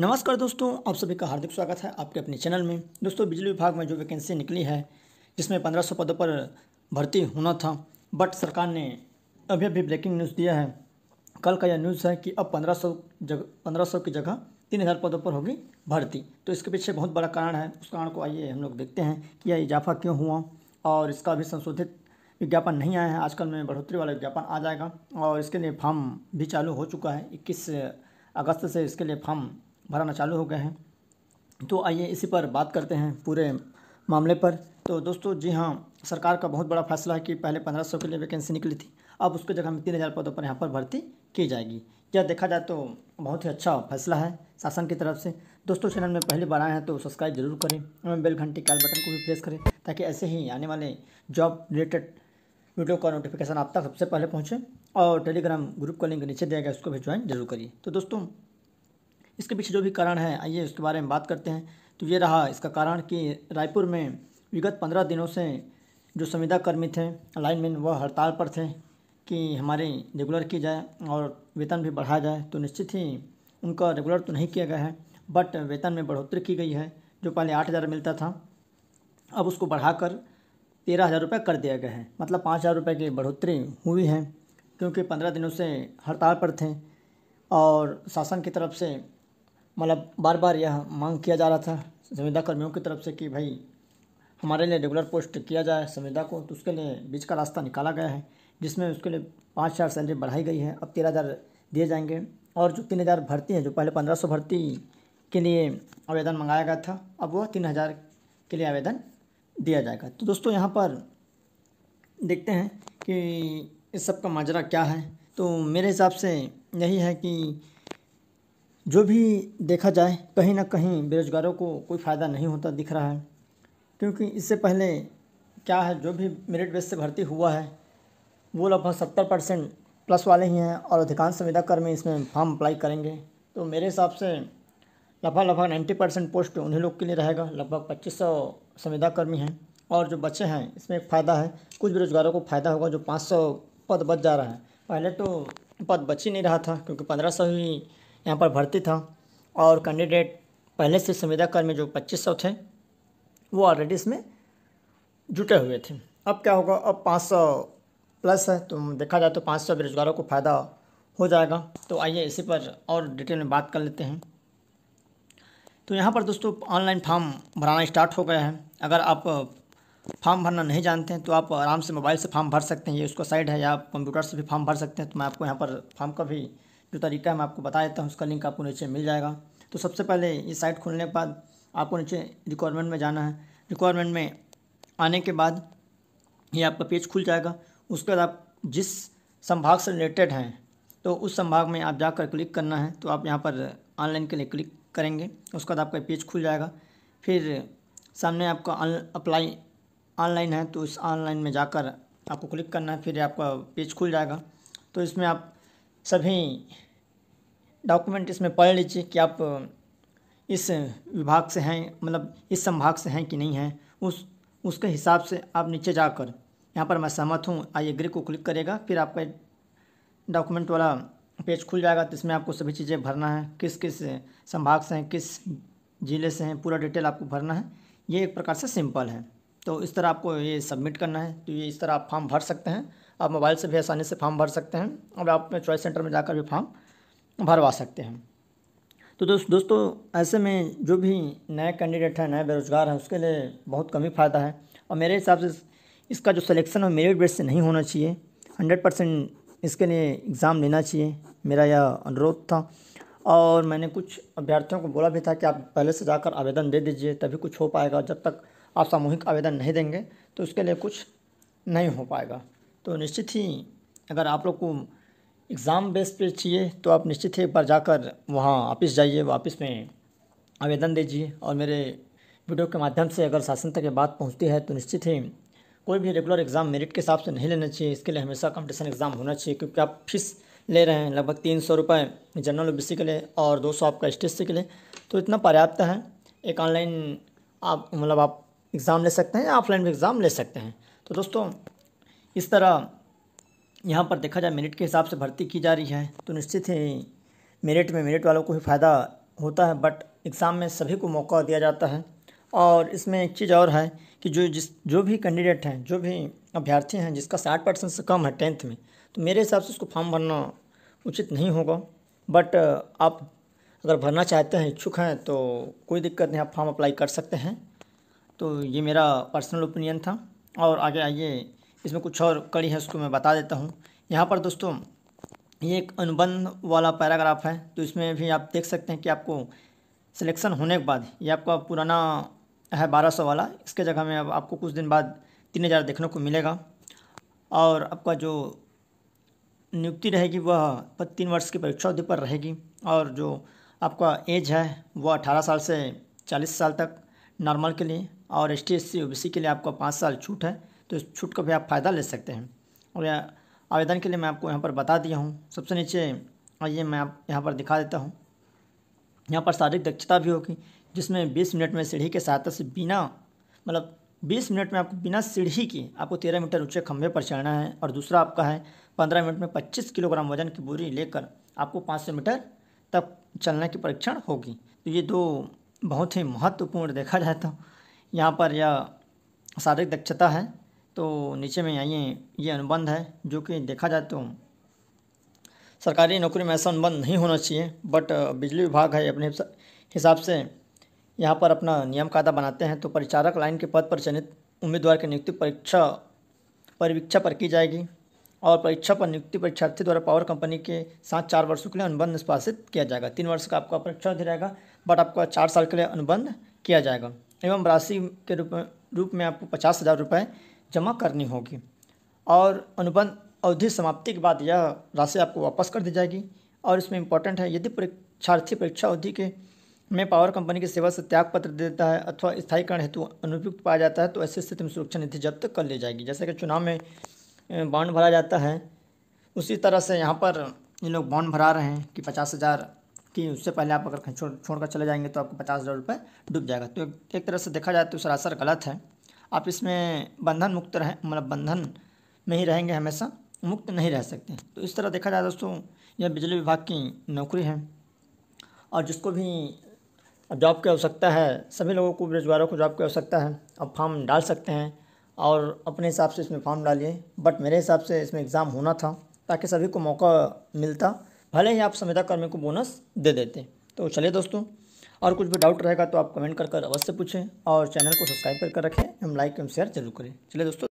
नमस्कार दोस्तों आप सभी का हार्दिक स्वागत है आपके अपने चैनल में दोस्तों बिजली विभाग में जो वैकेंसी निकली है जिसमें 1500 पदों पर भर्ती होना था बट सरकार ने अभी अभी ब्रेकिंग न्यूज़ दिया है कल का यह न्यूज़ है कि अब 1500 जगह सौ की जगह 3000 पदों पर होगी भर्ती तो इसके पीछे बहुत बड़ा कारण है उस कारण को आइए हम लोग देखते हैं कि यह इजाफा क्यों हुआ और इसका अभी संशोधित विज्ञापन नहीं आया है आजकल में बढ़ोतरी वाला विज्ञापन आ जाएगा और इसके लिए फॉर्म भी चालू हो चुका है इक्कीस अगस्त से इसके लिए फॉर्म भराना चालू हो गए हैं तो आइए इसी पर बात करते हैं पूरे मामले पर तो दोस्तों जी हाँ सरकार का बहुत बड़ा फैसला है कि पहले पंद्रह सौ के लिए वैकेंसी निकली थी अब उसकी जगह में तीन हज़ार पदों पर यहाँ पर भर्ती की जाएगी यह देखा जाए तो बहुत ही अच्छा फैसला है शासन की तरफ से दोस्तों चैनल में पहली बार आए हैं तो सब्सक्राइब जरूर करें और बेल घंटी कैल बटन को भी प्रेस करें ताकि ऐसे ही आने वाले जॉब रिलेटेड वीडियो का नोटिफिकेशन आप तक सबसे पहले पहुँचे और टेलीग्राम ग्रुप का लिंक नीचे दिया गया उसको भी ज्वाइन जरूर करिए तो दोस्तों इसके पीछे जो भी कारण है आइए उसके बारे में बात करते हैं तो ये रहा इसका कारण कि रायपुर में विगत पंद्रह दिनों से जो संविदा कर्मी थे लाइनमैन वह हड़ताल पर थे कि हमारी रेगुलर की जाए और वेतन भी बढ़ाया जाए तो निश्चित ही उनका रेगुलर तो नहीं किया गया है बट वेतन में बढ़ोतरी की गई है जो पहले आठ हज़ार मिलता था अब उसको बढ़ाकर तेरह हज़ार रुपये कर दिया गया है मतलब पाँच हज़ार रुपये की बढ़ोतरी हुई है क्योंकि पंद्रह दिनों से हड़ताल पर थे और शासन की तरफ से मतलब बार बार यह मांग किया जा रहा था संविदा कर्मियों की तरफ से कि भाई हमारे लिए रेगुलर पोस्ट किया जाए संविदा को तो उसके लिए बीच का रास्ता निकाला गया है जिसमें उसके लिए पाँच हज़ार सैलरी बढ़ाई गई है अब तेरह हज़ार दिए जाएंगे और जो तीन हज़ार भर्ती है जो पहले पंद्रह सौ भर्ती के लिए आवेदन मंगाया गया था अब वह तीन हज़ार के लिए आवेदन दिया जाएगा तो दोस्तों यहाँ पर देखते हैं कि इस सब का माजरा क्या है तो मेरे हिसाब से यही है कि जो भी देखा जाए कहीं ना कहीं बेरोज़गारों को कोई फ़ायदा नहीं होता दिख रहा है क्योंकि इससे पहले क्या है जो भी मेरिट बेस से भर्ती हुआ है वो लगभग सत्तर परसेंट प्लस वाले ही हैं और अधिकांश संविदा कर्मी इसमें फॉर्म अप्लाई करेंगे तो मेरे हिसाब से लगभग लगभग नाइन्टी परसेंट पोस्ट उन्हीं लोग के लिए रहेगा लगभग पच्चीस सौ संविदा कर्मी हैं और जो बच्चे हैं इसमें एक फ़ायदा है कुछ बेरोजगारों को फ़ायदा होगा जो पाँच सौ पद बच जा रहा है पहले तो पद बच ही नहीं रहा था क्योंकि पंद्रह सौ ही यहाँ पर भर्ती था और कैंडिडेट पहले से संविदा कर में जो पच्चीस सौ थे वो ऑलरेडी इसमें जुटे हुए थे अब क्या होगा अब पाँच सौ प्लस है तो देखा जाए तो पाँच सौ बेरोजगारों को फ़ायदा हो जाएगा तो आइए इसी पर और डिटेल में बात कर लेते हैं तो यहाँ पर दोस्तों ऑनलाइन फॉर्म भराना स्टार्ट हो गया है अगर आप फॉर्म भरना नहीं जानते हैं तो आप आराम से मोबाइल से फॉर्म भर सकते हैं ये उसका साइड है या आप कंप्यूटर से भी फॉर्म भर सकते हैं तो मैं आपको यहाँ पर फॉर्म का भी जो तरीका है मैं आपको बता देता हूँ उसका लिंक आपको नीचे मिल जाएगा तो सबसे पहले ये साइट खोलने के बाद आपको नीचे रिक्वायरमेंट में जाना है रिक्वायरमेंट में आने के बाद ये आपका पेज खुल जाएगा उसके बाद आप जिस संभाग से रिलेटेड हैं तो उस संभाग में आप जाकर क्लिक करना है तो आप यहाँ पर ऑनलाइन के लिए क्लिक करेंगे उसके बाद आपका पेज खुल जाएगा फिर सामने आपका अप्लाई ऑनलाइन है तो इस ऑनलाइन में जाकर आपको क्लिक करना है फिर आपका पेज खुल जाएगा तो इसमें आप सभी डॉक्यूमेंट इसमें पढ़ लीजिए कि आप इस विभाग से हैं मतलब इस संभाग से हैं कि नहीं हैं उस उसके हिसाब से आप नीचे जाकर यहाँ पर मैं सहमत हूँ आई एग्री को क्लिक करेगा फिर आपका डॉक्यूमेंट वाला पेज खुल जाएगा तो इसमें आपको सभी चीज़ें भरना है किस किस संभाग से हैं किस ज़िले से हैं पूरा डिटेल आपको भरना है ये एक प्रकार से सिंपल है तो इस तरह आपको ये सबमिट करना है तो ये इस तरह आप फॉर्म भर सकते हैं आप मोबाइल से भी आसानी से फॉर्म भर सकते हैं और आप चॉइस सेंटर में जाकर भी फॉर्म भरवा सकते हैं तो दोस्त दोस्तों ऐसे में जो भी नए कैंडिडेट हैं नए बेरोजगार हैं उसके लिए बहुत कम ही फ़ायदा है और मेरे हिसाब से इसका जो सिलेक्शन है मेरिट बेस से नहीं होना चाहिए हंड्रेड परसेंट इसके लिए एग्ज़ाम लेना चाहिए मेरा यह अनुरोध था और मैंने कुछ अभ्यर्थियों को बोला भी था कि आप पहले से जाकर आवेदन दे दीजिए तभी कुछ हो पाएगा जब तक आप सामूहिक आवेदन नहीं देंगे तो उसके लिए कुछ नहीं हो पाएगा तो निश्चित ही अगर आप लोग को एग्ज़ाम बेस पे चाहिए तो आप निश्चित ही एक बार जाकर वहाँ ऑफिस जाइए वापस में आवेदन दीजिए और मेरे वीडियो के माध्यम से अगर शासन तक ये बात पहुँचती है तो निश्चित ही कोई भी रेगुलर एग्ज़ाम मेरिट के हिसाब से नहीं लेना चाहिए इसके लिए हमेशा कंपटीशन एग्ज़ाम होना चाहिए क्योंकि आप फीस ले रहे हैं लगभग तीन सौ रुपये जनरल ओ के लिए और दो सौ आपका एस के लिए तो इतना पर्याप्त है एक ऑनलाइन आप मतलब आप एग्ज़ाम ले सकते हैं या ऑफलाइन भी एग्ज़ाम ले सकते हैं तो दोस्तों इस तरह यहाँ पर देखा जाए मेरिट के हिसाब से भर्ती की जा रही है तो निश्चित ही मेरिट में मेरिट वालों को ही फ़ायदा होता है बट एग्ज़ाम में सभी को मौका दिया जाता है और इसमें एक चीज़ और है कि जो जिस जो भी कैंडिडेट हैं जो भी अभ्यर्थी हैं जिसका साठ परसेंट से कम है टेंथ में तो मेरे हिसाब से उसको फॉर्म भरना उचित नहीं होगा बट आप अगर भरना चाहते हैं इच्छुक हैं तो कोई दिक्कत नहीं आप फॉर्म अप्लाई कर सकते हैं तो ये मेरा पर्सनल ओपिनियन था और आगे आइए इसमें कुछ और कड़ी है उसको मैं बता देता हूँ यहाँ पर दोस्तों ये एक अनुबंध वाला पैराग्राफ है तो इसमें भी आप देख सकते हैं कि आपको सिलेक्शन होने के बाद ये आपका पुराना है बारह सौ वाला इसके जगह में अब आपको कुछ दिन बाद तीन हज़ार देखने को मिलेगा और आपका जो नियुक्ति रहेगी वह तीन वर्ष की परीक्षा अवधि पर रहेगी और जो आपका एज है वह अठारह साल से चालीस साल तक नॉर्मल के लिए और S T S C O B C के लिए आपका पाँच साल छूट है तो इस छूट का भी आप फ़ायदा ले सकते हैं और आवेदन के लिए मैं आपको यहाँ पर बता दिया हूँ सबसे नीचे आइए मैं आप यहाँ पर दिखा देता हूँ यहाँ पर शारीरिक दक्षता भी होगी जिसमें बीस मिनट में सीढ़ी के सहायता से बिना मतलब बीस मिनट में आपको बिना सीढ़ी के आपको तेरह मीटर ऊंचे खंभे पर चढ़ना है और दूसरा आपका है पंद्रह मिनट में पच्चीस किलोग्राम वजन की बोरी लेकर आपको पाँच सौ मीटर तक चलने की परीक्षण होगी तो ये दो बहुत ही महत्वपूर्ण देखा जाए तो यहाँ पर यह शारीरिक दक्षता है तो नीचे में आइए ये अनुबंध है जो कि देखा जाए तो सरकारी नौकरी में ऐसा अनुबंध नहीं होना चाहिए बट बिजली विभाग है अपने हिसाब से यहाँ पर अपना नियम कायदा बनाते हैं तो परिचारक लाइन के पद पर चयनित उम्मीदवार की नियुक्ति परीक्षा परीक्षा पर की जाएगी और परीक्षा पर नियुक्ति परीक्षार्थी द्वारा पावर कंपनी के साथ चार वर्षों के लिए अनुबंध निष्पासित किया जाएगा तीन वर्ष का आपका परीक्षा अवधि रहेगा बट आपका चार साल के लिए अनुबंध किया जाएगा एवं राशि के रूप में रूप में आपको पचास हज़ार रुपये जमा करनी होगी और अनुबंध अवधि समाप्ति के बाद यह राशि आपको वापस कर दी जाएगी और इसमें इम्पोर्टेंट है यदि परीक्षार्थी परीक्षा अवधि के में पावर कंपनी की सेवा से त्याग पत्र देता है अथवा स्थायीकरण हेतु अनुपयुक्त पाया जाता है तो ऐसी स्थिति में सुरक्षा निधि जब्त कर ली जाएगी जैसे कि चुनाव में बॉन्ड भरा जाता है उसी तरह से यहाँ पर ये लोग बॉन्ड भरा रहे हैं कि पचास हज़ार की उससे पहले आप अगर छोड़ छोड़ चले जाएंगे तो आपको पचास हज़ार रुपये डूब जाएगा तो एक तरह से देखा जाए तो सरासर गलत है आप इसमें बंधन मुक्त रहें मतलब बंधन में ही रहेंगे हमेशा मुक्त नहीं रह सकते तो इस तरह देखा जाए दोस्तों यह बिजली विभाग की नौकरी है और जिसको भी जॉब की आवश्यकता है सभी लोगों को बेरोजगारों को जॉब की आवश्यकता है अब फॉर्म डाल सकते हैं और अपने हिसाब से इसमें फॉर्म डालिए बट मेरे हिसाब से इसमें एग्ज़ाम होना था ताकि सभी को मौका मिलता भले ही आप संविदा कर्मी को बोनस दे देते तो चलिए दोस्तों और कुछ भी डाउट रहेगा तो आप कमेंट कर कर अवश्य पूछें और चैनल को सब्सक्राइब करके रखें हम लाइक एवं शेयर जरूर करें चलिए दोस्तों